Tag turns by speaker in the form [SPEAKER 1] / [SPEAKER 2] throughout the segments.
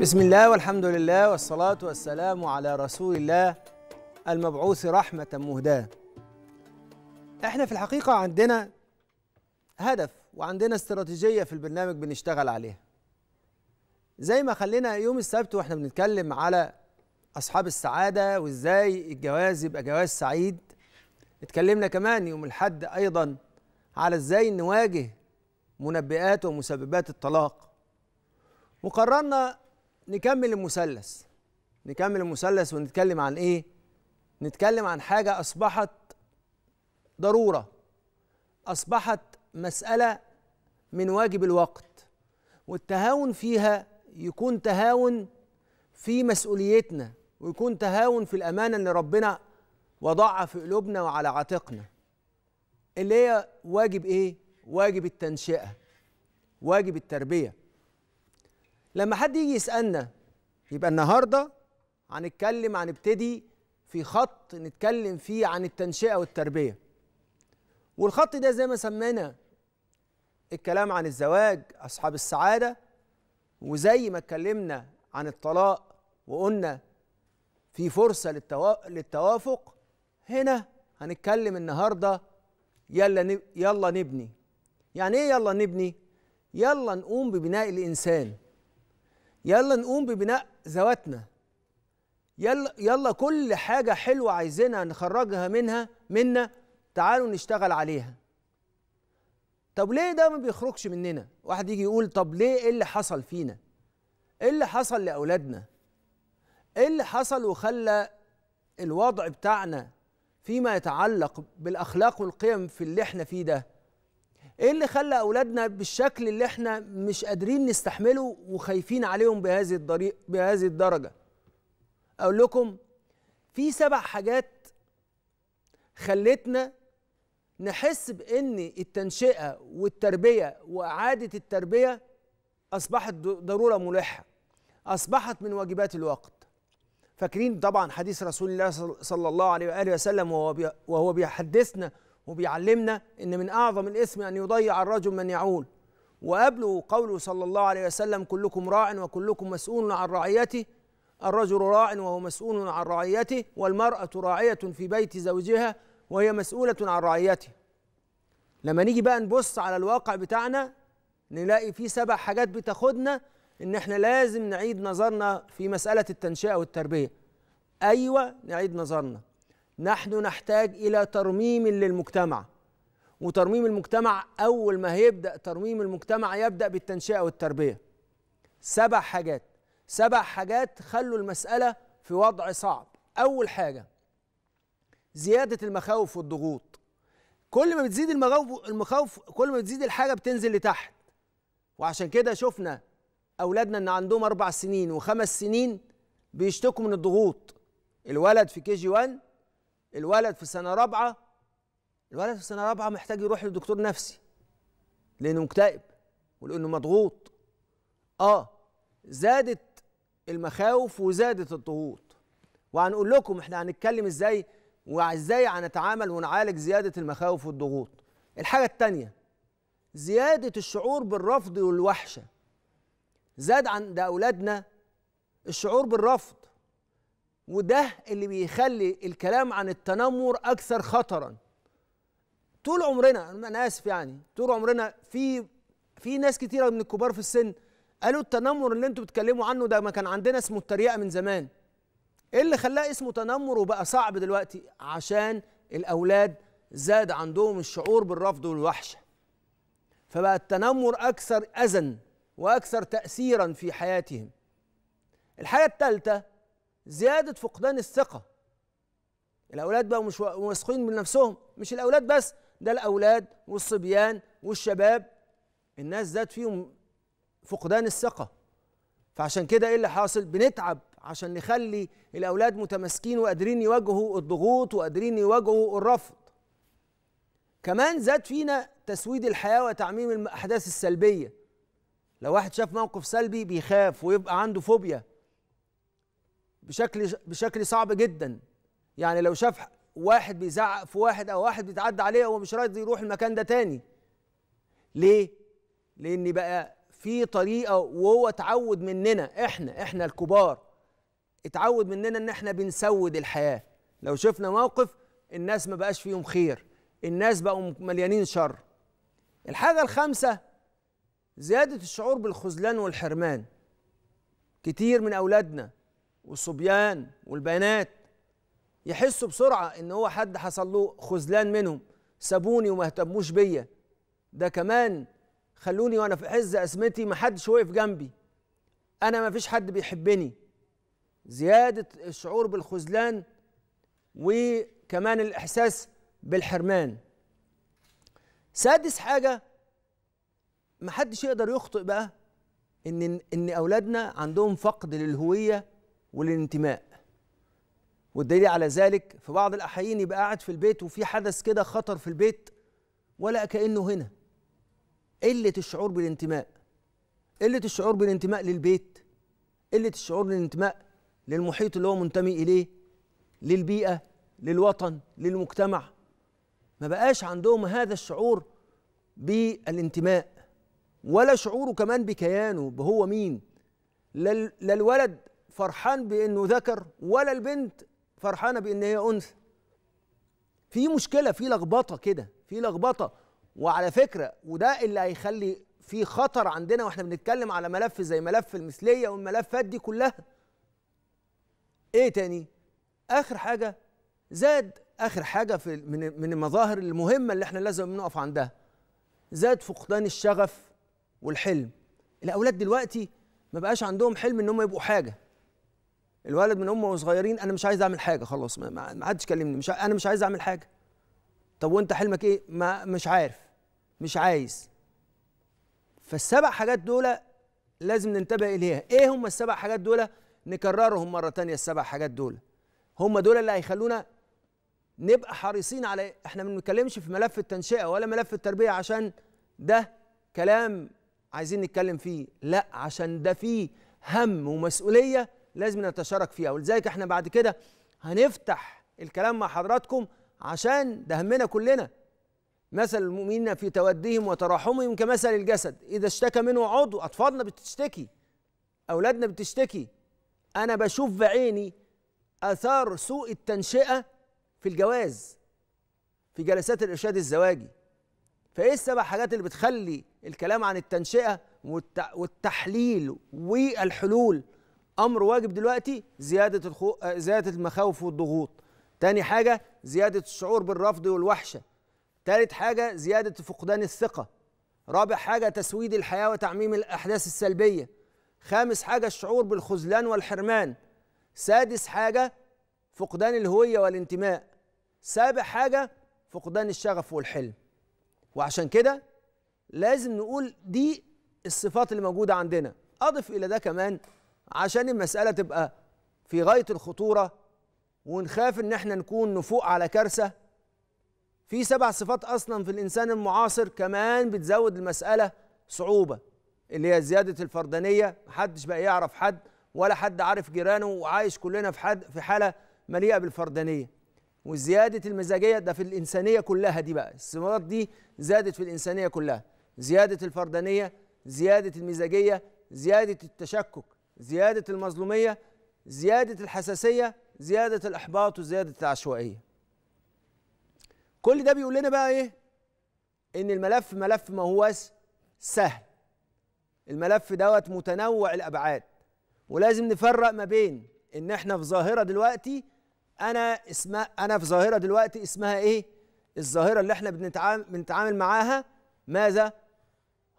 [SPEAKER 1] بسم الله والحمد لله والصلاة والسلام على رسول الله المبعوث رحمة مهداة احنا في الحقيقة عندنا هدف وعندنا استراتيجية في البرنامج بنشتغل عليها زي ما خلينا يوم السبت واحنا بنتكلم على أصحاب السعادة وإزاي الجواز يبقى جواز سعيد اتكلمنا كمان يوم الحد أيضا على إزاي نواجه منبئات ومسببات الطلاق وقررنا نكمل المثلث نكمل المثلث ونتكلم عن ايه نتكلم عن حاجه اصبحت ضروره اصبحت مساله من واجب الوقت والتهاون فيها يكون تهاون في مسؤوليتنا ويكون تهاون في الامانه اللي ربنا وضعها في قلوبنا وعلى عاتقنا اللي هي واجب ايه واجب التنشئه واجب التربيه لما حد يجي يسالنا يبقى النهارده هنتكلم هنبتدي في خط نتكلم فيه عن التنشئه والتربيه والخط ده زي ما سمينا الكلام عن الزواج اصحاب السعاده وزي ما اتكلمنا عن الطلاق وقلنا في فرصه للتوافق هنا هنتكلم النهارده يلا يلا نبني يعني ايه يلا نبني يلا نقوم ببناء الانسان يلا نقوم ببناء ذواتنا يلا يلا كل حاجه حلوه عايزينها نخرجها منها منا تعالوا نشتغل عليها طب ليه ده ما بيخرجش مننا واحد يجي يقول طب ليه ايه اللي حصل فينا ايه اللي حصل لاولادنا ايه اللي حصل وخلى الوضع بتاعنا فيما يتعلق بالاخلاق والقيم في اللي احنا فيه ده ايه اللي خلى اولادنا بالشكل اللي احنا مش قادرين نستحمله وخايفين عليهم بهذه الطريق بهذه الدرجه اقول لكم في سبع حاجات خلتنا نحس بان التنشئه والتربيه واعاده التربيه اصبحت ضروره ملحه اصبحت من واجبات الوقت فاكرين طبعا حديث رسول الله صلى الله عليه واله وسلم وهو وهو بيحدثنا وبيعلمنا ان من اعظم الاسم ان يضيع الرجل من يعول وقبله قوله صلى الله عليه وسلم كلكم راع وكلكم مسؤول عن رعيته الرجل راع وهو مسؤول عن رعيته والمرأة راعية في بيت زوجها وهي مسؤولة عن رعيته لما نيجي بقى نبص على الواقع بتاعنا نلاقي فيه سبع حاجات بتاخدنا ان احنا لازم نعيد نظرنا في مسألة التنشئة والتربية ايوه نعيد نظرنا نحن نحتاج الى ترميم للمجتمع وترميم المجتمع اول ما هيبدا ترميم المجتمع يبدا بالتنشئه والتربيه سبع حاجات سبع حاجات خلوا المساله في وضع صعب اول حاجه زياده المخاوف والضغوط كل ما بتزيد المخاوف المخاوف كل ما بتزيد الحاجه بتنزل لتحت وعشان كده شفنا اولادنا ان عندهم اربع سنين وخمس سنين بيشتكوا من الضغوط الولد في كي جي 1 الولد في سنه رابعه الولد في سنه رابعه محتاج يروح لدكتور نفسي لانه مكتئب ولانه مضغوط اه زادت المخاوف وزادت الضغوط وهنقول لكم احنا هنتكلم ازاي وازاي هنتعامل ونعالج زياده المخاوف والضغوط الحاجه الثانيه زياده الشعور بالرفض والوحشه زاد عند اولادنا الشعور بالرفض وده اللي بيخلي الكلام عن التنمر اكثر خطرا طول عمرنا انا اسف يعني طول عمرنا في في ناس كتيره من الكبار في السن قالوا التنمر اللي انتوا بتتكلموا عنه ده ما كان عندنا اسمه التريقه من زمان ايه اللي خلاه اسمه تنمر وبقى صعب دلوقتي عشان الاولاد زاد عندهم الشعور بالرفض والوحشه فبقى التنمر اكثر اذى واكثر تاثيرا في حياتهم الحاجه الثالثه زياده فقدان الثقه الاولاد بقوا مش واثقين من نفسهم مش الاولاد بس ده الاولاد والصبيان والشباب الناس زاد فيهم فقدان الثقه فعشان كده ايه اللي حاصل بنتعب عشان نخلي الاولاد متماسكين وقادرين يواجهوا الضغوط وقادرين يواجهوا الرفض كمان زاد فينا تسويد الحياه وتعميم الاحداث السلبيه لو واحد شاف موقف سلبي بيخاف ويبقى عنده فوبيا بشكل بشكل صعب جدا يعني لو شاف واحد بيزعق في واحد او واحد بيتعدى عليه هو مش راضي يروح المكان ده تاني ليه لان بقى في طريقه وهو اتعود مننا احنا احنا الكبار اتعود مننا ان احنا بنسود الحياه لو شفنا موقف الناس ما بقاش فيهم خير الناس بقوا مليانين شر الحاجه الخامسه زياده الشعور بالخذلان والحرمان كتير من اولادنا والصبيان والبنات يحسوا بسرعة إن هو حد حصل له خذلان منهم سابوني وما اهتموش بيا ده كمان خلوني وأنا في عز أزمتي ما حدش وقف جنبي أنا ما فيش حد بيحبني زيادة الشعور بالخذلان وكمان الإحساس بالحرمان سادس حاجة ما حدش يقدر يخطئ بقى ان ان اولادنا عندهم فقد للهويه والانتماء والدليل على ذلك في بعض الأحيان يبقى قاعد في البيت وفي حدث كده خطر في البيت ولا كأنه هنا قلة الشعور بالانتماء قلة الشعور بالانتماء للبيت قلة الشعور بالانتماء للمحيط اللي هو منتمي إليه للبيئة للوطن للمجتمع ما بقاش عندهم هذا الشعور بالانتماء ولا شعوره كمان بكيانه بهو مين لا الولد فرحان بانه ذكر ولا البنت فرحانه بان هي انثى في مشكله في لخبطه كده في لخبطه وعلى فكره وده اللي هيخلي في خطر عندنا واحنا بنتكلم على ملف زي ملف المثليه والملفات دي كلها ايه تاني اخر حاجه زاد اخر حاجه في من من المظاهر المهمه اللي احنا لازم نقف عندها زاد فقدان الشغف والحلم الاولاد دلوقتي ما بقاش عندهم حلم ان هم يبقوا حاجه الولد من امه صغيرين انا مش عايز اعمل حاجه خلاص ما حدش كلمني مش انا مش عايز اعمل حاجه طب وانت حلمك ايه ما مش عارف مش عايز فالسبع حاجات دول لازم ننتبه اليها ايه هم السبع حاجات دول نكررهم مره تانية السبع حاجات دول هم دول اللي هيخلونا نبقى حريصين على احنا ما بنتكلمش في ملف التنشئه ولا ملف التربيه عشان ده كلام عايزين نتكلم فيه لا عشان ده فيه هم ومسؤوليه لازم نتشارك فيها ولذلك احنا بعد كده هنفتح الكلام مع حضراتكم عشان ده همنا كلنا مثل المؤمنين في توديهم وتراحمهم كمثل الجسد اذا اشتكى منه عضو اطفالنا بتشتكي اولادنا بتشتكي انا بشوف بعيني اثار سوء التنشئه في الجواز في جلسات الارشاد الزواجي فايه السبع حاجات اللي بتخلي الكلام عن التنشئه والتحليل والحلول امر واجب دلوقتي زياده الخو... زياده المخاوف والضغوط تاني حاجه زياده الشعور بالرفض والوحشه تالت حاجه زياده فقدان الثقه رابع حاجه تسويد الحياه وتعميم الاحداث السلبيه خامس حاجه الشعور بالخذلان والحرمان سادس حاجه فقدان الهويه والانتماء سابع حاجه فقدان الشغف والحلم وعشان كده لازم نقول دي الصفات اللي موجوده عندنا اضف الى ده كمان عشان المسألة تبقى في غاية الخطورة ونخاف إن احنا نكون نفوق على كارثة في سبع صفات أصلا في الإنسان المعاصر كمان بتزود المسألة صعوبة اللي هي زيادة الفردانية محدش بقى يعرف حد ولا حد عارف جيرانه وعايش كلنا في حد في حالة مليئة بالفردانية وزيادة المزاجية ده في الإنسانية كلها دي بقى الصفات دي زادت في الإنسانية كلها زيادة الفردانية زيادة المزاجية زيادة التشكك زيادة المظلومية زيادة الحساسية زيادة الإحباط وزيادة العشوائية كل ده بيقول لنا بقى إيه إن الملف ملف ما هو سهل الملف دوت متنوع الأبعاد ولازم نفرق ما بين إن إحنا في ظاهرة دلوقتي أنا اسمها أنا في ظاهرة دلوقتي اسمها إيه الظاهرة اللي إحنا بنتعامل معاها ماذا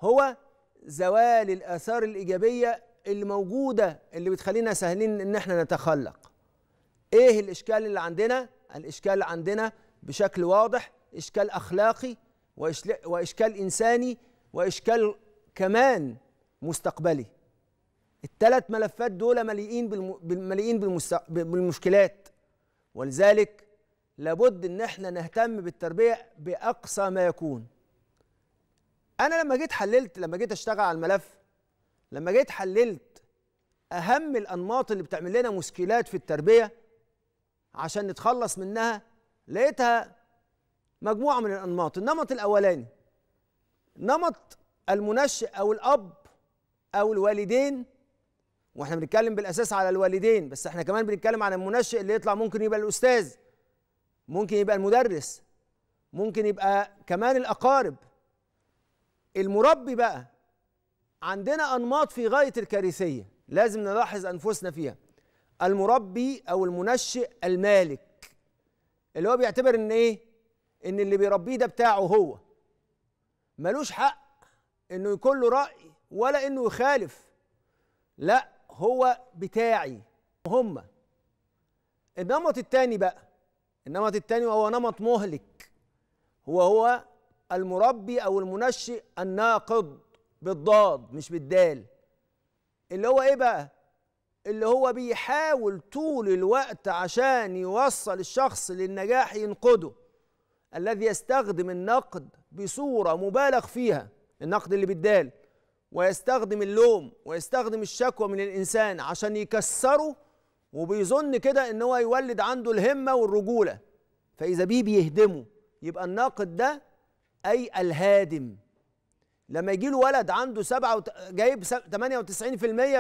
[SPEAKER 1] هو زوال الآثار الإيجابية اللي موجوده اللي بتخلينا سهلين ان احنا نتخلق ايه الاشكال اللي عندنا الاشكال عندنا بشكل واضح اشكال اخلاقي واشكال انساني واشكال كمان مستقبلي الثلاث ملفات دول مليئين مليئين بالمشكلات ولذلك لابد ان احنا نهتم بالتربيه باقصى ما يكون انا لما جيت حللت لما جيت اشتغل على الملف لما جيت حللت اهم الانماط اللي بتعمل لنا مشكلات في التربيه عشان نتخلص منها لقيتها مجموعه من الانماط النمط الاولاني نمط المنشئ او الاب او الوالدين واحنا بنتكلم بالاساس على الوالدين بس احنا كمان بنتكلم على المنشئ اللي يطلع ممكن يبقى الاستاذ ممكن يبقى المدرس ممكن يبقى كمان الاقارب المربي بقى عندنا أنماط في غاية الكارثية لازم نلاحظ أنفسنا فيها المربي أو المنشئ المالك اللي هو بيعتبر إن إيه؟ إن اللي بيربيه ده بتاعه هو ملوش حق إنه يكون له رأي ولا إنه يخالف لا هو بتاعي هما النمط التاني بقى النمط التاني وهو نمط مهلك هو هو المربي أو المنشئ الناقض بالضاد مش بالدال اللي هو ايه بقى اللي هو بيحاول طول الوقت عشان يوصل الشخص للنجاح ينقده الذي يستخدم النقد بصوره مبالغ فيها النقد اللي بالدال ويستخدم اللوم ويستخدم الشكوى من الانسان عشان يكسره وبيظن كده ان هو يولد عنده الهمه والرجوله فاذا بيه بيهدمه يبقى الناقد ده اي الهادم لما يجي له ولد عنده سبعة وت... جايب 98%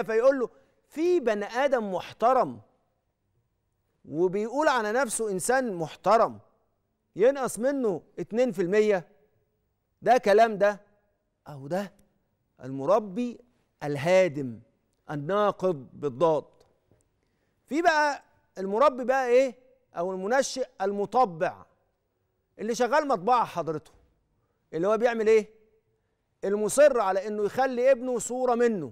[SPEAKER 1] فيقول له في بني ادم محترم وبيقول على نفسه انسان محترم ينقص منه 2% ده كلام ده او ده المربي الهادم الناقض بالضاد في بقى المربي بقى ايه او المنشئ المطبع اللي شغال مطبعه حضرته اللي هو بيعمل ايه المصر على انه يخلي ابنه صوره منه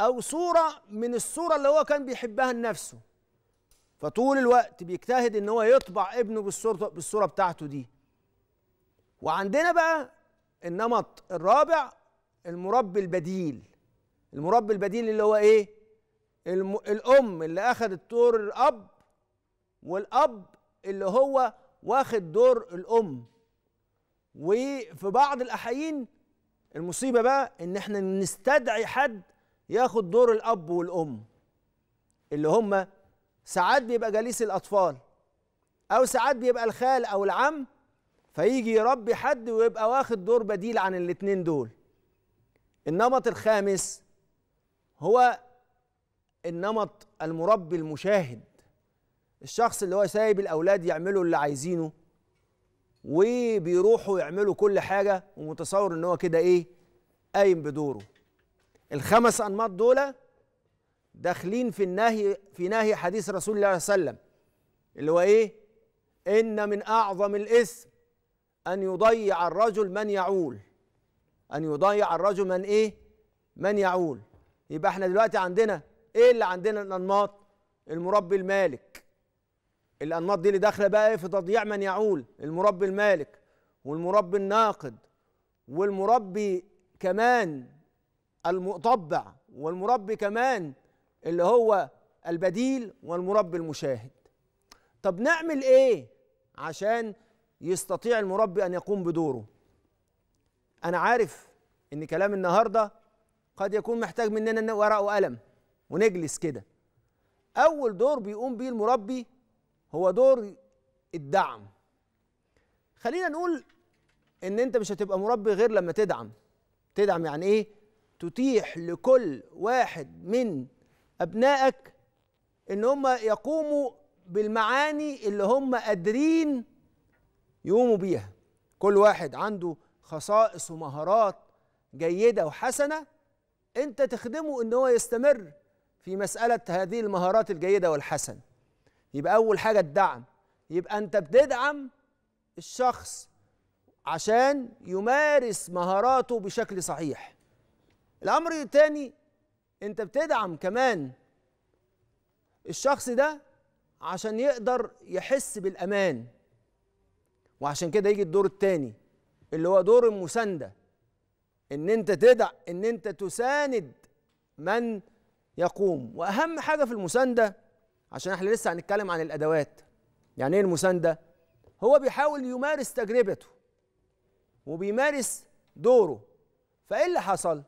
[SPEAKER 1] او صوره من الصوره اللي هو كان بيحبها لنفسه فطول الوقت بيجتهد ان هو يطبع ابنه بالصوره بالصوره بتاعته دي وعندنا بقى النمط الرابع المربي البديل المربي البديل اللي هو ايه الم... الام اللي اخذت دور الاب والاب اللي هو واخد دور الام وفي بعض الاحيان المصيبه بقى ان احنا نستدعي حد ياخد دور الاب والام اللي هما ساعات بيبقى جليس الاطفال او ساعات بيبقى الخال او العم فيجي يربي حد ويبقى واخد دور بديل عن الاتنين دول النمط الخامس هو النمط المربي المشاهد الشخص اللي هو سايب الاولاد يعملوا اللي عايزينه وبيروحوا يعملوا كل حاجة ومتصور ان هو كده ايه قايم بدوره الخمس انماط دول داخلين في النهي في نهي حديث رسول الله صلى الله عليه وسلم اللي هو ايه ان من اعظم الاثم ان يضيع الرجل من يعول ان يضيع الرجل من ايه من يعول يبقى احنا دلوقتي عندنا ايه اللي عندنا الانماط المربي المالك الانماط دي اللي داخله بقى إيه؟ في تضييع من يعول المربي المالك والمربي الناقد والمربي كمان المطبع والمربي كمان اللي هو البديل والمربي المشاهد طب نعمل ايه عشان يستطيع المربي ان يقوم بدوره انا عارف ان كلام النهارده قد يكون محتاج مننا ورقه وقلم ونجلس كده اول دور بيقوم بيه المربي هو دور الدعم خلينا نقول ان انت مش هتبقى مربي غير لما تدعم تدعم يعني ايه تتيح لكل واحد من ابنائك ان هم يقوموا بالمعاني اللي هم قادرين يقوموا بيها كل واحد عنده خصائص ومهارات جيده وحسنه انت تخدمه ان هو يستمر في مساله هذه المهارات الجيده والحسنه يبقى اول حاجه الدعم يبقى انت بتدعم الشخص عشان يمارس مهاراته بشكل صحيح الامر الثاني انت بتدعم كمان الشخص ده عشان يقدر يحس بالامان وعشان كده يجي الدور الثاني اللي هو دور المسانده ان انت تدع ان انت تساند من يقوم واهم حاجه في المسانده عشان احنا لسه هنتكلم عن الادوات يعني ايه المسانده هو بيحاول يمارس تجربته وبيمارس دوره فايه اللي حصل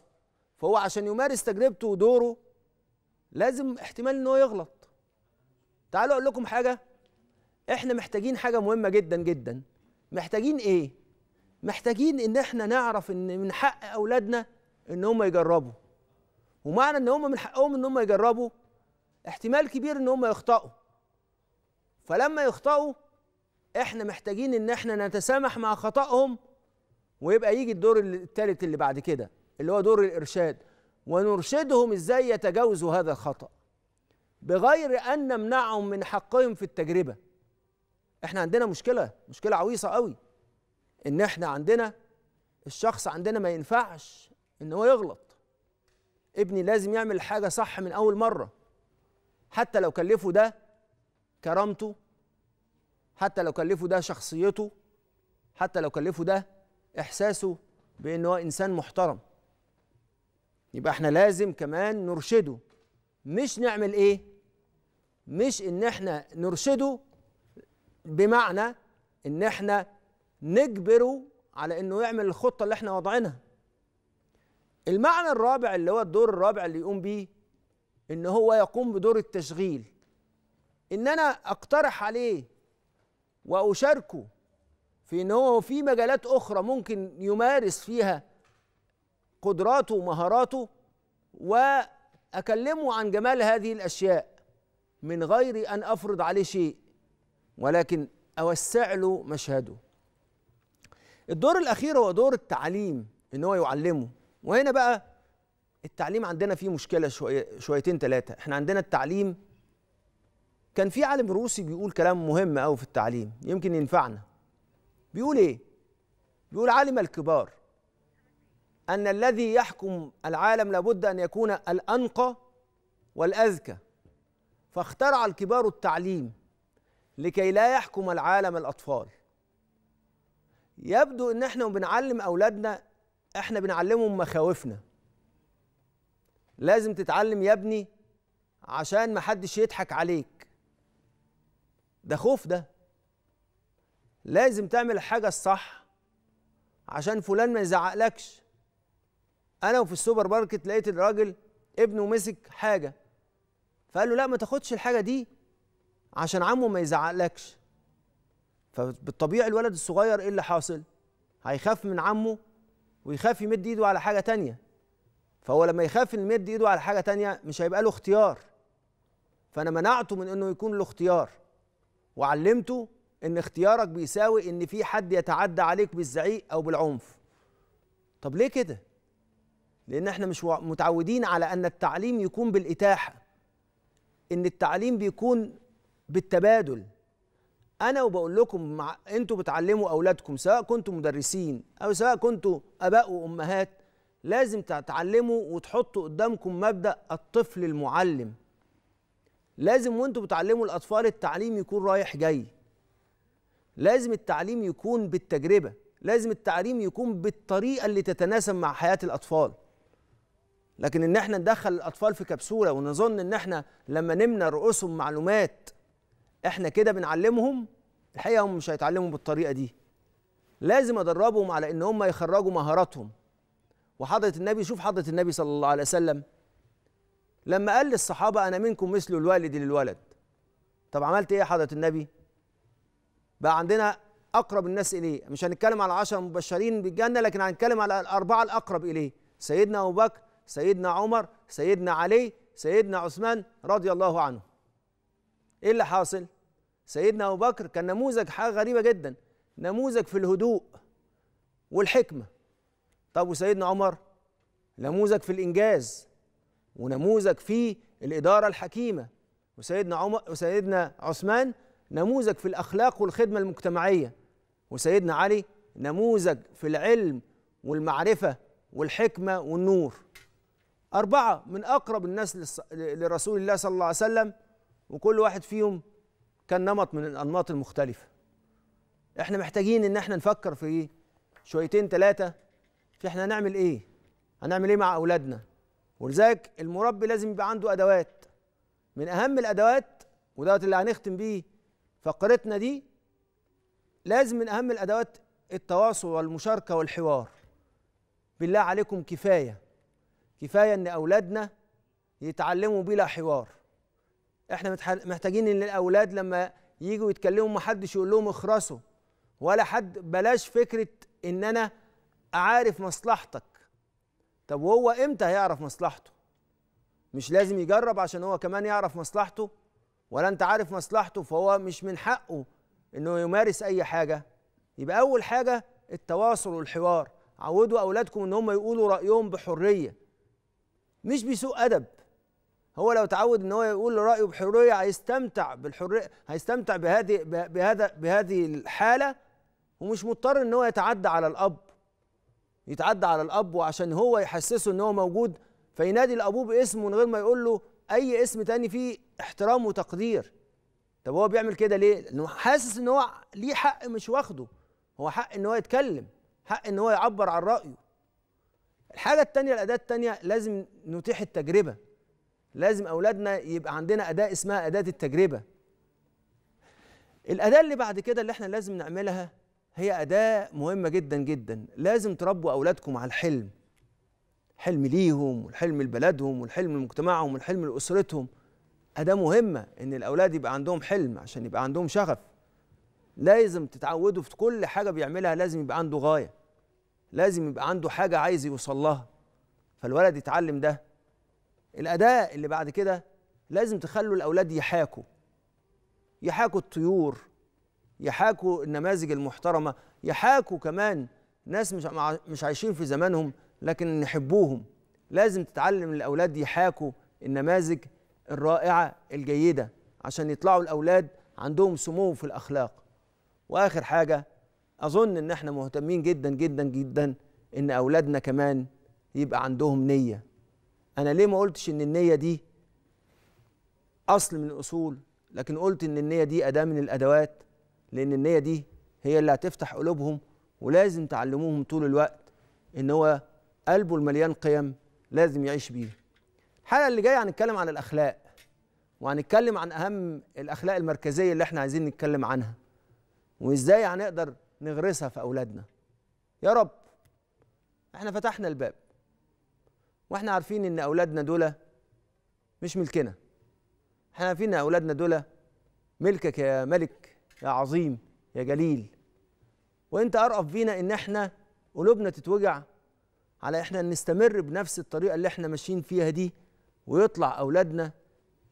[SPEAKER 1] فهو عشان يمارس تجربته ودوره لازم احتمال ان هو يغلط تعالوا اقول لكم حاجه احنا محتاجين حاجه مهمه جدا جدا محتاجين ايه محتاجين ان احنا نعرف ان من حق اولادنا ان هم يجربوا ومعنى ان هم من حقهم ان هم يجربوا احتمال كبير ان هم يخطئوا فلما يخطئوا احنا محتاجين ان احنا نتسامح مع خطأهم ويبقى يجي الدور الثالث اللي بعد كده اللي هو دور الارشاد ونرشدهم ازاي يتجاوزوا هذا الخطأ بغير ان نمنعهم من حقهم في التجربه احنا عندنا مشكله مشكله عويصه قوي ان احنا عندنا الشخص عندنا ما ينفعش ان هو يغلط ابني لازم يعمل حاجه صح من اول مره حتى لو كلفه ده كرامته حتى لو كلفه ده شخصيته حتى لو كلفه ده احساسه بان هو انسان محترم يبقى احنا لازم كمان نرشده مش نعمل ايه مش ان احنا نرشده بمعنى ان احنا نجبره على انه يعمل الخطه اللي احنا واضعينها المعنى الرابع اللي هو الدور الرابع اللي يقوم بيه ان هو يقوم بدور التشغيل ان انا اقترح عليه واشاركه في ان هو في مجالات اخرى ممكن يمارس فيها قدراته ومهاراته واكلمه عن جمال هذه الاشياء من غير ان افرض عليه شيء ولكن اوسع له مشهده الدور الاخير هو دور التعليم ان هو يعلمه وهنا بقى التعليم عندنا فيه مشكله شويه شويتين ثلاثه احنا عندنا التعليم كان في عالم روسي بيقول كلام مهم قوي في التعليم يمكن ينفعنا بيقول ايه بيقول عالم الكبار ان الذي يحكم العالم لابد ان يكون الانقى والاذكى فاخترع الكبار التعليم لكي لا يحكم العالم الاطفال يبدو ان احنا بنعلم اولادنا احنا بنعلمهم مخاوفنا لازم تتعلم يا ابني عشان ما حدش يضحك عليك ده خوف ده لازم تعمل الحاجة الصح عشان فلان ما يزعقلكش انا وفي السوبر ماركت لقيت الراجل ابنه مسك حاجة فقال له لا ما تاخدش الحاجة دي عشان عمه ما يزعقلكش فبالطبيعي الولد الصغير ايه اللي حاصل هيخاف من عمه ويخاف يمد ايده على حاجة تانية فهو لما يخاف ان يمد ايده على حاجه تانية مش هيبقى له اختيار فانا منعته من انه يكون له اختيار وعلمته ان اختيارك بيساوي ان في حد يتعدى عليك بالزعيق او بالعنف طب ليه كده لان احنا مش متعودين على ان التعليم يكون بالاتاحه ان التعليم بيكون بالتبادل انا وبقول لكم انتوا بتعلموا اولادكم سواء كنتوا مدرسين او سواء كنتوا اباء وامهات لازم تتعلموا وتحطوا قدامكم مبدا الطفل المعلم لازم وانتوا بتعلموا الاطفال التعليم يكون رايح جاي لازم التعليم يكون بالتجربه لازم التعليم يكون بالطريقه اللي تتناسب مع حياه الاطفال لكن ان احنا ندخل الاطفال في كبسوله ونظن ان احنا لما نمنى رؤوسهم معلومات احنا كده بنعلمهم الحقيقه هم مش هيتعلموا بالطريقه دي لازم ادربهم على ان هم يخرجوا مهاراتهم وحضرة النبي شوف حضرة النبي صلى الله عليه وسلم لما قال للصحابة أنا منكم مثل الوالد للولد طب عملت إيه يا حضرة النبي؟ بقى عندنا أقرب الناس إليه مش هنتكلم على عشر مبشرين بالجنة لكن هنتكلم على الأربعة الأقرب إليه سيدنا أبو بكر سيدنا عمر سيدنا علي سيدنا عثمان رضي الله عنه إيه اللي حاصل؟ سيدنا أبو بكر كان نموذج حاجة غريبة جدا نموذج في الهدوء والحكمة طب وسيدنا عمر نموذج في الإنجاز ونموذج في الإدارة الحكيمة وسيدنا عمر وسيدنا عثمان نموذج في الأخلاق والخدمة المجتمعية وسيدنا علي نموذج في العلم والمعرفة والحكمة والنور أربعة من أقرب الناس لرسول الله صلى الله عليه وسلم وكل واحد فيهم كان نمط من الأنماط المختلفة احنا محتاجين ان احنا نفكر في شويتين ثلاثة احنا هنعمل ايه هنعمل ايه مع اولادنا ولذلك المربي لازم يبقى عنده ادوات من اهم الادوات ودوت اللي هنختم بيه فقرتنا دي لازم من اهم الادوات التواصل والمشاركه والحوار بالله عليكم كفايه كفايه ان اولادنا يتعلموا بلا حوار احنا محتاجين ان الاولاد لما يجوا يتكلموا محدش يقول لهم اخرسوا ولا حد بلاش فكره ان انا عارف مصلحتك طب وهو امتى هيعرف مصلحته مش لازم يجرب عشان هو كمان يعرف مصلحته ولا انت عارف مصلحته فهو مش من حقه انه يمارس اي حاجه يبقى اول حاجه التواصل والحوار عودوا اولادكم ان هم يقولوا رايهم بحريه مش بسوء ادب هو لو تعود ان هو يقول رايه بحريه هيستمتع بالحريه هيستمتع بهذه بهذا بهذه الحاله ومش مضطر ان هو يتعدى على الاب يتعدى على الاب وعشان هو يحسسه ان هو موجود فينادي لابوه باسمه من غير ما يقول له اي اسم تاني فيه احترام وتقدير طب هو بيعمل كده ليه لانه حاسس ان هو ليه حق مش واخده هو حق ان هو يتكلم حق ان هو يعبر عن رايه الحاجه الثانيه الاداه الثانيه لازم نتيح التجربه لازم اولادنا يبقى عندنا اداه اسمها اداه التجربه الاداه اللي بعد كده اللي احنا لازم نعملها هي أداة مهمة جدا جدا لازم تربوا أولادكم على الحلم حلم ليهم والحلم لبلدهم والحلم لمجتمعهم والحلم لأسرتهم أداة مهمة إن الأولاد يبقى عندهم حلم عشان يبقى عندهم شغف لازم تتعودوا في كل حاجة بيعملها لازم يبقى عنده غاية لازم يبقى عنده حاجة عايز يوصل لها فالولد يتعلم ده الأداة اللي بعد كده لازم تخلوا الأولاد يحاكوا يحاكوا الطيور يحاكوا النماذج المحترمه يحاكوا كمان ناس مش مش عايشين في زمانهم لكن نحبوهم لازم تتعلم الاولاد يحاكوا النماذج الرائعه الجيده عشان يطلعوا الاولاد عندهم سمو في الاخلاق واخر حاجه اظن ان احنا مهتمين جدا جدا جدا ان اولادنا كمان يبقى عندهم نيه انا ليه ما قلتش ان النيه دي اصل من الاصول لكن قلت ان النيه دي اداه من الادوات لان النيه دي هي اللي هتفتح قلوبهم ولازم تعلموهم طول الوقت ان هو قلبه المليان قيم لازم يعيش بيه الحلقه اللي جايه هنتكلم عن الاخلاق وهنتكلم عن اهم الاخلاق المركزيه اللي احنا عايزين نتكلم عنها وازاي هنقدر نغرسها في اولادنا يا رب احنا فتحنا الباب واحنا عارفين ان اولادنا دول مش ملكنا احنا عارفين ان اولادنا دول ملكك يا ملك يا عظيم يا جليل وانت ارقف فينا ان احنا قلوبنا تتوجع على احنا نستمر بنفس الطريقه اللي احنا ماشيين فيها دي ويطلع اولادنا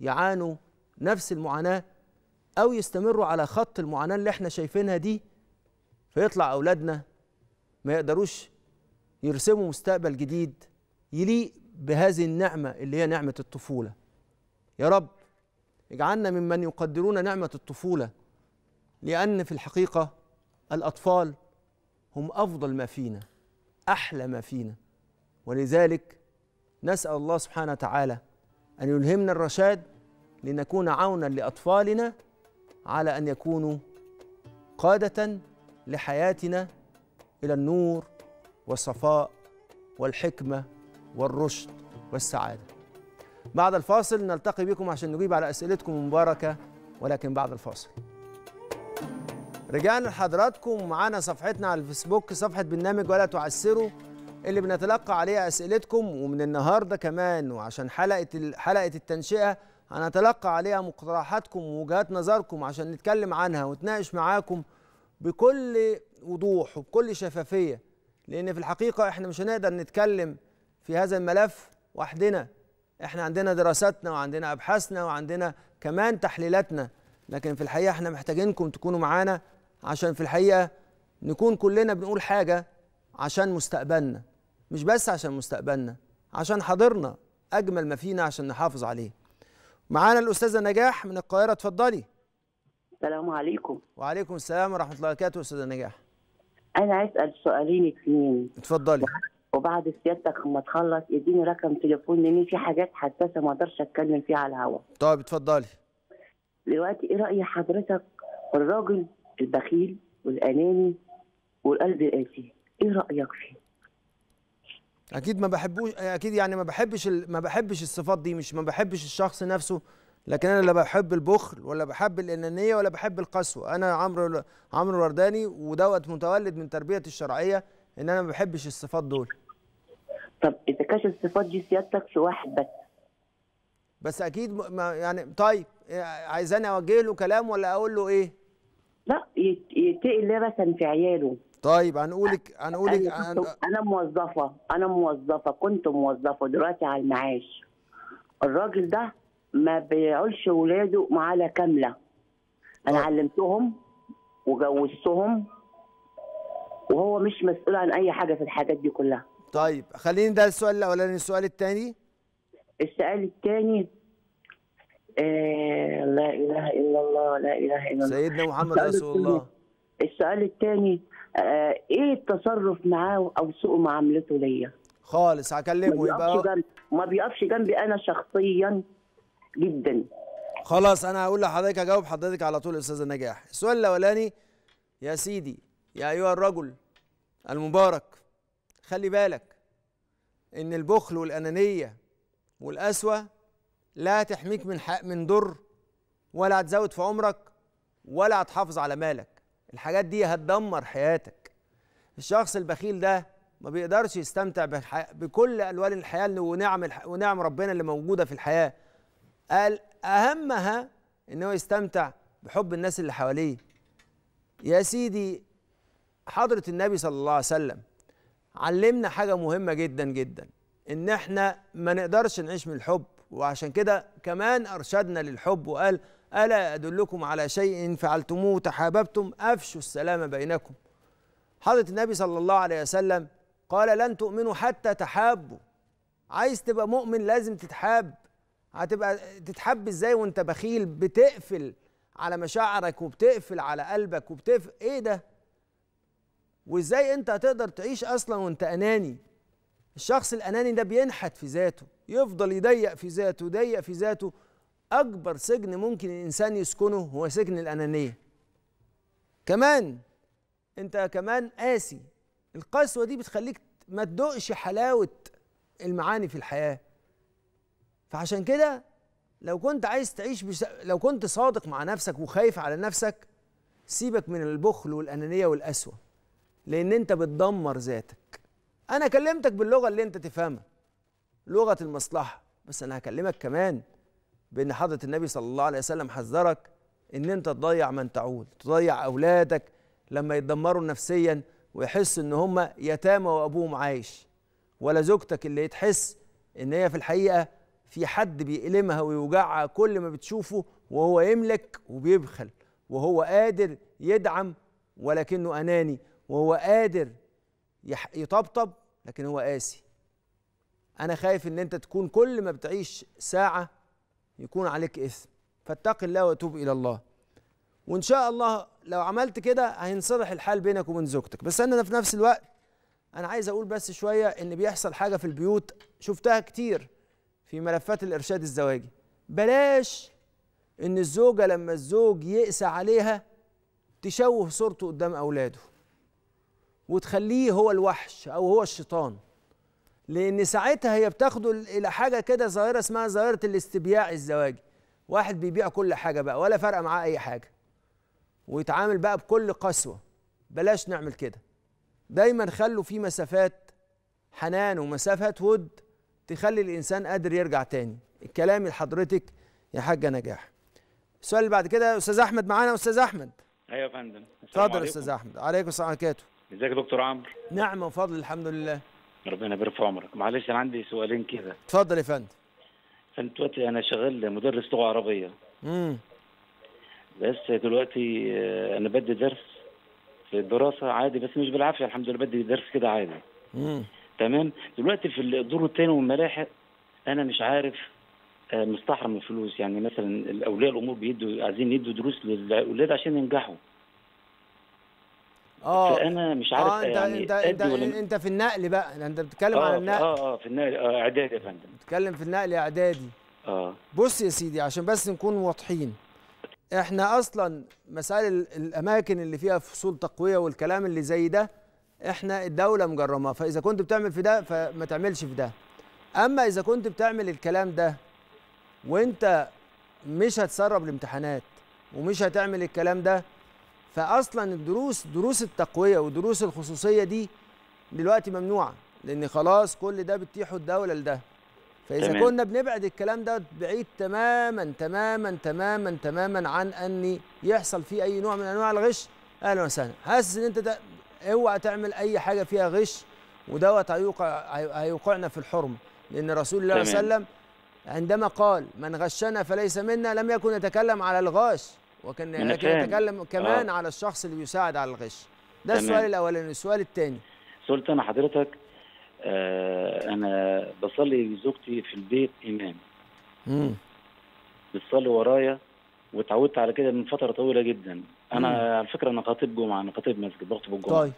[SPEAKER 1] يعانوا نفس المعاناه او يستمروا على خط المعاناه اللي احنا شايفينها دي فيطلع اولادنا ما يقدروش يرسموا مستقبل جديد يليق بهذه النعمه اللي هي نعمه الطفوله يا رب اجعلنا ممن يقدرون نعمه الطفوله لأن في الحقيقة الأطفال هم أفضل ما فينا أحلى ما فينا ولذلك نسأل الله سبحانه وتعالى أن يلهمنا الرشاد لنكون عونا لأطفالنا على أن يكونوا قادة لحياتنا إلى النور والصفاء والحكمة والرشد والسعادة بعد الفاصل نلتقي بكم عشان نجيب على أسئلتكم المباركة ولكن بعد الفاصل رجعنا لحضراتكم ومعانا صفحتنا على الفيسبوك صفحه برنامج ولا تعسروا اللي بنتلقى عليها اسئلتكم ومن النهارده كمان وعشان حلقه حلقه التنشئه هنتلقى عليها مقترحاتكم ووجهات نظركم عشان نتكلم عنها ونتناقش معاكم بكل وضوح وبكل شفافيه لان في الحقيقه احنا مش هنقدر نتكلم في هذا الملف وحدنا احنا عندنا دراساتنا وعندنا ابحاثنا وعندنا كمان تحليلاتنا لكن في الحقيقه احنا محتاجينكم تكونوا معانا عشان في الحقيقه نكون كلنا بنقول حاجه عشان مستقبلنا مش بس عشان مستقبلنا عشان حاضرنا اجمل ما فينا عشان نحافظ عليه معانا الاستاذه نجاح من القاهره اتفضلي السلام عليكم وعليكم السلام ورحمه الله وبركاته استاذه نجاح انا عايز اسال سؤالين اتنين اتفضلي وبعد سيادتك لما تخلص اديني رقم تليفون لان في حاجات حساسه ما اقدرش اتكلم فيها على الهواء طيب اتفضلي دلوقتي ايه راي حضرتك الراجل البخيل والاناني والقلب القاسي ايه رايك فيه اكيد ما بحبوش اكيد يعني ما بحبش ال... ما بحبش الصفات دي مش ما بحبش الشخص نفسه لكن انا لا بحب البخل ولا بحب الانانيه ولا بحب القسوه انا عمرو عمرو الورداني ودوت متولد من تربيتي الشرعيه ان انا ما بحبش الصفات دول طب اذا كانت الصفات دي سيادتك في واحد بس بس اكيد ما يعني طيب آه، عايزاني اوجه له كلام ولا اقول له ايه لا يتقي الله مثلا في عياله طيب هنقولك هنقولك أنا, أنا, انا موظفه انا موظفه كنت موظفه دلوقتي على المعاش الراجل ده ما بيعولش ولاده معاله كامله انا طيب. علمتهم وجوزتهم وهو مش مسؤول عن اي حاجه في الحاجات دي كلها طيب خليني ده السؤال الاولاني السؤال الثاني السؤال الثاني آه، لا اله الا الله لا اله الا الله سيدنا محمد رسول الله السؤال الثاني آه، ايه التصرف معاه او سوء معاملته ليا خالص هكلمه يبقى جنب. ما بيقفش جنبي انا شخصيا جدا خلاص انا هقول لحضرتك اجاوب حضرتك على طول استاذ نجاح السؤال الاولاني يا سيدي يا ايها الرجل المبارك خلي بالك ان البخل والانانيه والقسوه لا تحميك من حق من ضر ولا هتزود في عمرك ولا هتحافظ على مالك الحاجات دي هتدمر حياتك الشخص البخيل ده ما بيقدرش يستمتع بكل الوان الحياه ونعم ونعم ربنا اللي موجوده في الحياه قال اهمها ان هو يستمتع بحب الناس اللي حواليه يا سيدي حضره النبي صلى الله عليه وسلم علمنا حاجه مهمه جدا جدا ان احنا ما نقدرش نعيش من الحب وعشان كده كمان أرشدنا للحب وقال ألا أدلكم على شيء ان فعلتموه تحاببتم أفشوا السلام بينكم حضرة النبي صلى الله عليه وسلم قال لن تؤمنوا حتى تحابوا عايز تبقى مؤمن لازم تتحاب هتبقى تتحب ازاي وانت بخيل بتقفل على مشاعرك وبتقفل على قلبك وبتقفل ايه ده وازاي انت هتقدر تعيش اصلا وانت اناني الشخص الاناني ده بينحت في ذاته يفضل يضيق في ذاته يضيق في ذاته أكبر سجن ممكن الإنسان يسكنه هو سجن الأنانية كمان أنت كمان قاسي القسوة دي بتخليك ما تدوقش حلاوة المعاني في الحياة فعشان كده لو كنت عايز تعيش بس... لو كنت صادق مع نفسك وخايف على نفسك سيبك من البخل والأنانية والقسوة لأن أنت بتدمر ذاتك أنا كلمتك باللغة اللي أنت تفهمها لغه المصلحه بس انا هكلمك كمان بان حضره النبي صلى الله عليه وسلم حذرك ان انت تضيع من تعول تضيع اولادك لما يتدمروا نفسيا ويحس ان هم يتامى وابوهم عايش ولا زوجتك اللي تحس ان هي في الحقيقه في حد بيألمها ويوجعها كل ما بتشوفه وهو يملك وبيبخل وهو قادر يدعم ولكنه اناني وهو قادر يطبطب لكن هو قاسي انا خايف ان انت تكون كل ما بتعيش ساعه يكون عليك اثم فاتق الله وتوب الى الله وان شاء الله لو عملت كده هينصلح الحال بينك وبين زوجتك بس انا في نفس الوقت انا عايز اقول بس شويه ان بيحصل حاجه في البيوت شفتها كتير في ملفات الارشاد الزواجي بلاش ان الزوجه لما الزوج يقسى عليها تشوه صورته قدام اولاده وتخليه هو الوحش او هو الشيطان لان ساعتها هي بتاخده الى حاجه كده ظاهره اسمها ظاهره الاستبياع الزواجي واحد بيبيع كل حاجه بقى ولا فارقه معاه اي حاجه ويتعامل بقى بكل قسوه بلاش نعمل كده دايما خلوا في مسافات حنان ومسافات ود تخلي الانسان قادر يرجع تاني الكلام لحضرتك يا حاجه نجاح السؤال اللي بعد كده استاذ احمد معانا استاذ احمد ايوه يا فندم اتفضل استاذ احمد عليكم السلام عليكم ازيك يا دكتور عمرو نعم وفضل الحمد لله ربنا يبارك في عمرك معلش انا عندي سؤالين كده اتفضل يا فندم انا دلوقتي انا شغال مدرس لغه عربيه امم بس دلوقتي آه، انا بدي درس في الدراسه عادي بس مش بالعافيه الحمد لله بدي درس كده عادي امم تمام دلوقتي في الدور الثاني والملاحق انا مش عارف آه، مستحرم الفلوس يعني مثلا الاولياء الامور بيدوا عايزين يدوا دروس للاولاد عشان ينجحوا اه فانا مش عارف آه انت يعني انت انت, انت في النقل بقى انت بتتكلم آه على النقل اه اه في النقل آه اعدادي يا فندم بتتكلم في النقل اعدادي اه بص يا سيدي عشان بس نكون واضحين احنا اصلا مسائل الاماكن اللي فيها فصول تقويه والكلام اللي زي ده احنا الدوله مجرمه فاذا كنت بتعمل في ده فما تعملش في ده اما اذا كنت بتعمل الكلام ده وانت مش هتسرب الامتحانات ومش هتعمل الكلام ده فاصلا الدروس دروس التقويه ودروس الخصوصيه دي دلوقتي ممنوعه لان خلاص كل ده بتتيحه الدوله لده فاذا تمام. كنا بنبعد الكلام ده بعيد تماما تماما تماما تماما عن ان يحصل فيه اي نوع من انواع الغش اهلا وسهلا حاسس ان انت اوعى تعمل اي حاجه فيها غش ودوت هيوقع هيوقعنا في الحرمه لان رسول الله صلى الله عليه وسلم عندما قال من غشنا فليس منا لم يكن يتكلم على الغاش وكان لكن نتكلم كمان آه. على الشخص اللي بيساعد على الغش ده تمام. السؤال الاولاني السؤال الثاني انا حضرتك آه انا بصلي لزوجتي في البيت امام امم بتصلي ورايا واتعودت على كده من فتره طويله جدا انا مم. على فكره انا خطيب جمعه انا خطيب مسجد بخطب الجمعه طيب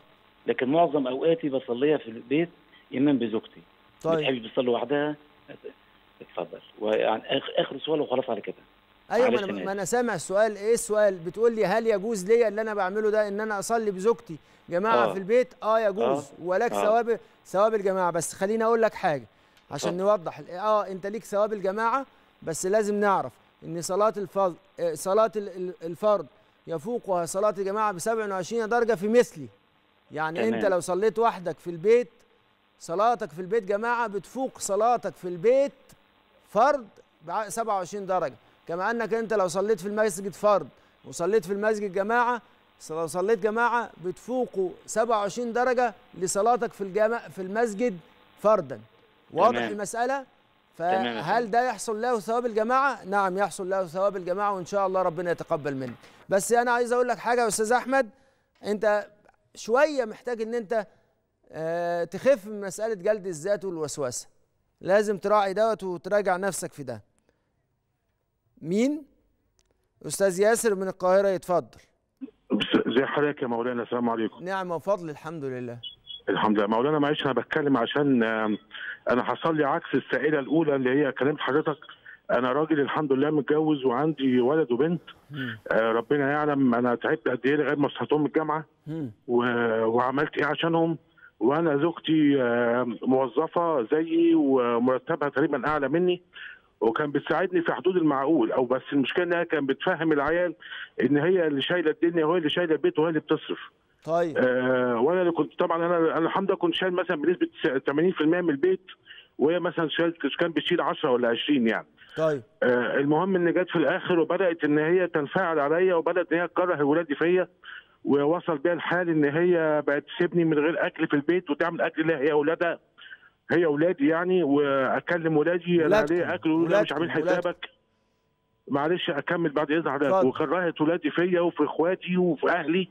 [SPEAKER 1] لكن معظم اوقاتي بصليها في البيت امام بزوجتي طيب بتحبش بتصلي وحدها اتفضل واخر سؤال وخلاص على كده ايوه ما انا, ما أنا سامع السؤال ايه السؤال بتقول لي هل يجوز ليا اللي انا بعمله ده ان انا اصلي بزوجتي جماعه أوه. في البيت اه يجوز أوه. ولك آه. ثواب ثواب الجماعه بس خليني اقول لك حاجه عشان أوه. نوضح اه انت ليك ثواب الجماعه بس لازم نعرف ان صلاه الفرض آه، صلاه الفرض يفوقها صلاه الجماعه ب 27 درجه في مثلي يعني تمام. انت لو صليت وحدك في البيت صلاتك في البيت جماعه بتفوق صلاتك في البيت فرض ب 27 درجه كما انك انت لو صليت في المسجد فرد وصليت في المسجد جماعه لو صليت جماعه بتفوقوا 27 درجه لصلاتك في الجامع في المسجد فردا واضح تمام. المساله فهل ده يحصل له ثواب الجماعه نعم يحصل له ثواب الجماعه وان شاء الله ربنا يتقبل منك بس انا عايز اقول لك حاجه يا استاذ احمد انت شويه محتاج ان انت آه، تخف من مساله جلد الذات والوسوسه لازم تراعي دوت وتراجع نفسك في ده مين استاذ ياسر من القاهره يتفضل
[SPEAKER 2] زي حضرتك يا مولانا السلام عليكم
[SPEAKER 1] نعم وفضل الحمد لله
[SPEAKER 2] الحمد لله مولانا معلش انا بتكلم عشان انا حصل لي عكس السائله الاولى اللي هي كلمت حضرتك انا راجل الحمد لله متجوز وعندي ولد وبنت آه ربنا يعلم انا تعبت قد ايه لغايه ما صحتهم من الجامعه و... وعملت ايه عشانهم وانا زوجتي آه موظفه زيي ومرتبها تقريبا اعلى مني وكان بتساعدني في حدود المعقول او بس المشكله انها كان بتفهم العيال ان هي اللي شايله الدنيا وهي اللي شايله البيت وهي اللي بتصرف طيب آه وانا اللي كنت طبعا انا انا الحمد لله كنت شايل مثلا بنسبه 80% من البيت وهي مثلا كان بتشيل 10 ولا 20 يعني طيب آه المهم ان جت في الاخر وبدات ان هي تنفعل عليا وبدات ان هي تكره ولادي فيا ووصل بيها الحال ان هي بقت تسيبني من غير اكل في البيت وتعمل اكل لها هي اولادها هي اولادي يعني واكلم ولادي انا عليه اكل مش عامل حسابك معلش اكمل بعد اذن حضرتك وكرهت ولادي فيا وفي اخواتي وفي اهلي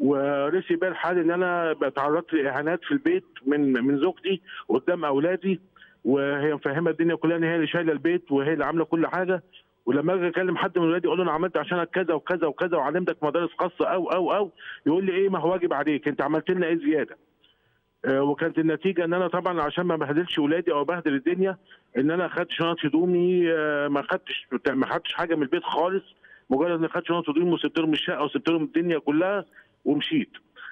[SPEAKER 2] ورسي بيا الحال ان انا تعرضت لاهانات في البيت من من زوجتي قدام اولادي وهي مفهمه الدنيا كلها ان هي اللي شايله البيت وهي اللي عامله كل حاجه ولما اجي اكلم حد من ولادي اقول له انا عملت عشانك كذا وكذا وكذا وعلمتك مدارس خاصه او او او يقول لي ايه ما هو واجب عليك انت عملت لنا ايه زياده آه، وكانت النتيجه ان انا طبعا عشان ما بهدلش ولادي او بهدل الدنيا ان انا خدت شنط هدومي آه، ما خدتش ما خدتش حاجه من البيت خالص مجرد إن خدت شنط هدومي وسبت لهم الشقه وسبت لهم الدنيا كلها ومشيت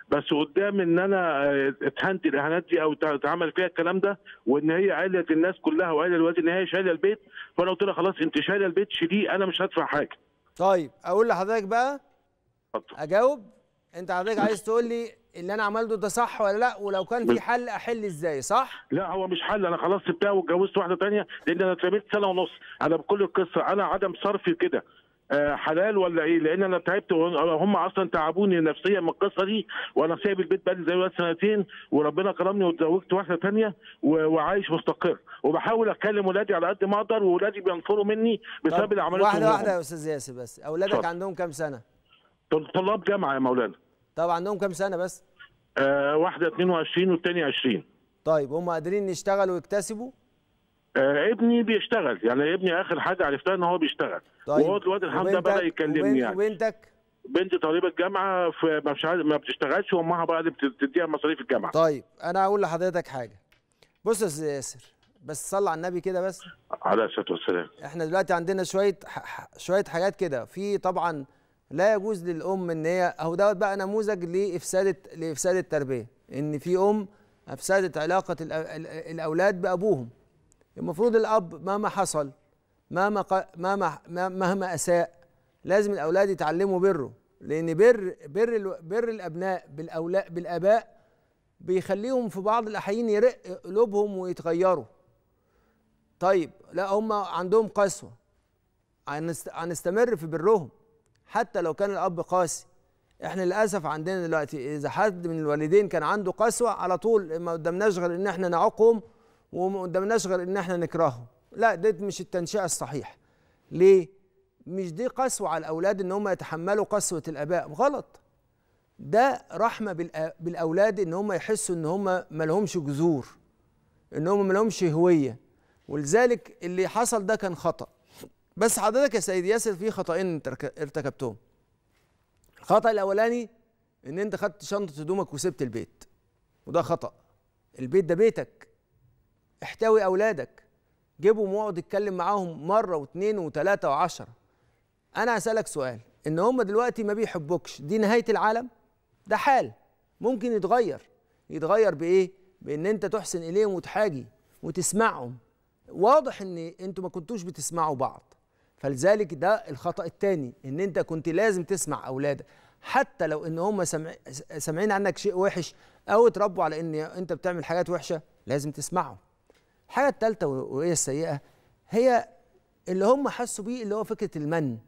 [SPEAKER 2] بس قدام ان انا آه، اتهنت الاهانات دي او اتعمل فيها الكلام ده وان هي عائلة الناس كلها وعائلة الواد ان هي شايله البيت فانا قلت لها خلاص انت شايله البيت شيليه انا مش هدفع حاجه.
[SPEAKER 1] طيب اقول لحضرتك بقى اتفضل اجاوب انت حضرتك عايز تقول لي اللي انا عملته ده صح ولا لا ولو كان في حل احل ازاي صح
[SPEAKER 2] لا هو مش حل انا خلاص سبتها واتجوزت واحده تانية لان انا اترميت سنه ونص انا بكل القصه انا عدم صرفي كده آه، حلال ولا ايه لان انا تعبت هم اصلا تعبوني نفسيا من القصه دي وانا سايب البيت بقالي زي سنتين وربنا كرمني واتزوجت واحده ثانيه وعايش مستقر وبحاول اكلم ولادي على قد ما اقدر وولادي بينفروا
[SPEAKER 1] مني بسبب اللي عملته واحده واحده يا استاذ ياسر بس اولادك عندهم كام سنه؟
[SPEAKER 2] طلاب جامعه يا مولانا طب عندهم كام سنه بس آه واحده 22 والثانيه 20
[SPEAKER 1] طيب هم قادرين يشتغلوا ويكتسبوا
[SPEAKER 2] آه ابني بيشتغل يعني ابني اخر حاجه عرفتها ان هو بيشتغل طيب وهو دلوقتي الحمد لله بدا يكلمني يعني وبنتك بنتي طالبه جامعه ما بتشتغلش وامها بقى اللي بتديها مصاريف الجامعه طيب
[SPEAKER 1] انا هقول لحضرتك حاجه بص يا استاذ ياسر بس صل على النبي كده بس
[SPEAKER 2] على الصلاه والسلام
[SPEAKER 1] احنا دلوقتي عندنا شويه شويه حاجات كده في طبعا لا يجوز للام ان هي اهو دوت بقى نموذج لافساد لافساد التربيه ان في ام افسدت علاقه الاولاد بابوهم المفروض الاب مهما حصل مهما مهما مهما اساء لازم الاولاد يتعلموا بره لان بر بر بر الابناء بالاولاد بالاباء بيخليهم في بعض الاحيان يرق قلوبهم ويتغيروا طيب لا هم عندهم قسوه هنستمر في برهم حتى لو كان الاب قاسي احنا للاسف عندنا دلوقتي اذا حد من الوالدين كان عنده قسوه على طول ما قدامناش غير ان احنا نعوقهم وما قدامناش غير ان احنا نكرههم لا دي مش التنشئه الصحيحه ليه مش دي قسوه على الاولاد ان هم يتحملوا قسوه الاباء غلط ده رحمه بالاولاد ان هم يحسوا ان هم مالهمش جذور ان هم مالهمش هويه ولذلك اللي حصل ده كان خطأ بس حضرتك يا سيد ياسر في خطأين ارتكبتهم الخطأ الأولاني إن أنت خدت شنطة هدومك وسبت البيت وده خطأ البيت ده بيتك احتوي أولادك جيبهم واقعد اتكلم معاهم مرة واثنين وثلاثة وعشرة أنا هسألك سؤال إن هم دلوقتي ما بيحبوكش دي نهاية العالم ده حال ممكن يتغير يتغير بإيه؟ بإن أنت تحسن إليهم وتحاجي وتسمعهم واضح إن أنتوا ما كنتوش بتسمعوا بعض فلذلك ده الخطا الثاني ان انت كنت لازم تسمع اولادك حتى لو ان هم سامعين عنك شيء وحش او اتربوا على ان انت بتعمل حاجات وحشه لازم تسمعهم الحاجه الثالثه وهي السيئه هي اللي هم حسوا بيه اللي هو فكره المن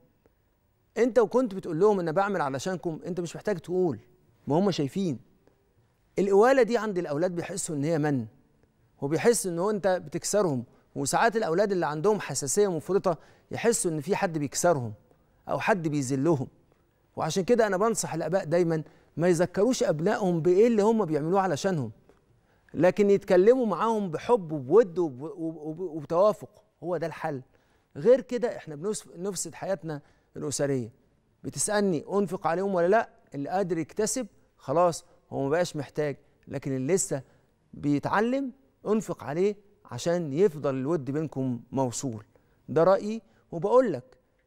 [SPEAKER 1] انت وكنت بتقول لهم انا بعمل علشانكم انت مش محتاج تقول ما هم شايفين القواله دي عند الاولاد بيحسوا ان هي من وبيحسوا ان انت بتكسرهم وساعات الاولاد اللي عندهم حساسيه مفرطه يحسوا ان في حد بيكسرهم او حد بيذلهم وعشان كده انا بنصح الاباء دايما ما يذكروش ابنائهم بايه اللي هم بيعملوه علشانهم لكن يتكلموا معاهم بحب وبود وبتوافق هو ده الحل غير كده احنا بنفسد حياتنا الاسريه بتسالني انفق عليهم ولا لا اللي قادر يكتسب خلاص هو ما بقاش محتاج لكن اللي لسه بيتعلم انفق عليه عشان يفضل الود بينكم موصول ده رأيي وبقول لك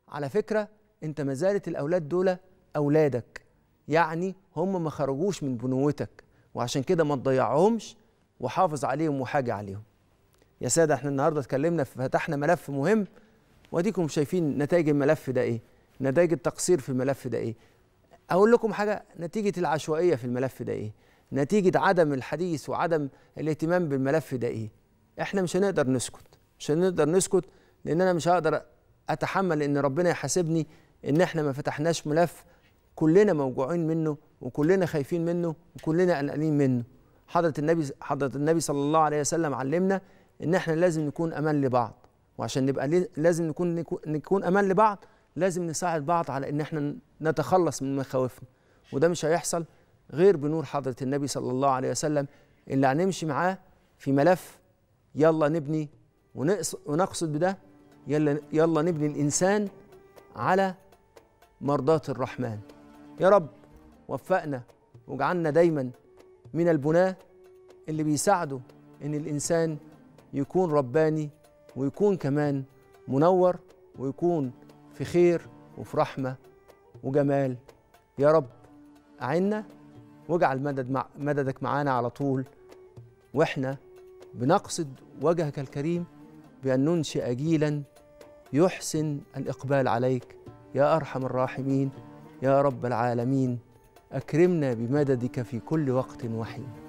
[SPEAKER 1] على فكرة أنت ما زالت الأولاد دول أولادك يعني هم ما خرجوش من بنوتك وعشان كده ما تضيعهمش وحافظ عليهم وحاجة عليهم يا سادة احنا النهاردة اتكلمنا فتحنا ملف مهم واديكم شايفين نتائج الملف ده ايه نتائج التقصير في الملف ده ايه اقول لكم حاجه نتيجه العشوائيه في الملف ده ايه نتيجه عدم الحديث وعدم الاهتمام بالملف ده ايه احنا مش هنقدر نسكت مش هنقدر نسكت لان انا مش هقدر اتحمل ان ربنا يحاسبني ان احنا ما فتحناش ملف كلنا موجوعين منه وكلنا خايفين منه وكلنا قلقانين منه حضرة النبي حضرة النبي صلى الله عليه وسلم علمنا ان احنا لازم نكون امان لبعض وعشان نبقى لازم نكون نكون امان لبعض لازم نساعد بعض على ان احنا نتخلص من مخاوفنا وده مش هيحصل غير بنور حضرة النبي صلى الله عليه وسلم اللي هنمشي معاه في ملف يلا نبني ونقصد بده يلا يلا نبني الانسان على مرضاة الرحمن يا رب وفقنا واجعلنا دايما من البناة اللي بيساعدوا ان الانسان يكون رباني ويكون كمان منور ويكون في خير وفي رحمه وجمال يا رب أعنا واجعل مدد مع مددك معانا على طول واحنا بنقصد وجهك الكريم بأن ننشئ جيلا يحسن الإقبال عليك يا أرحم الراحمين يا رب العالمين أكرمنا بمددك في كل وقت وحين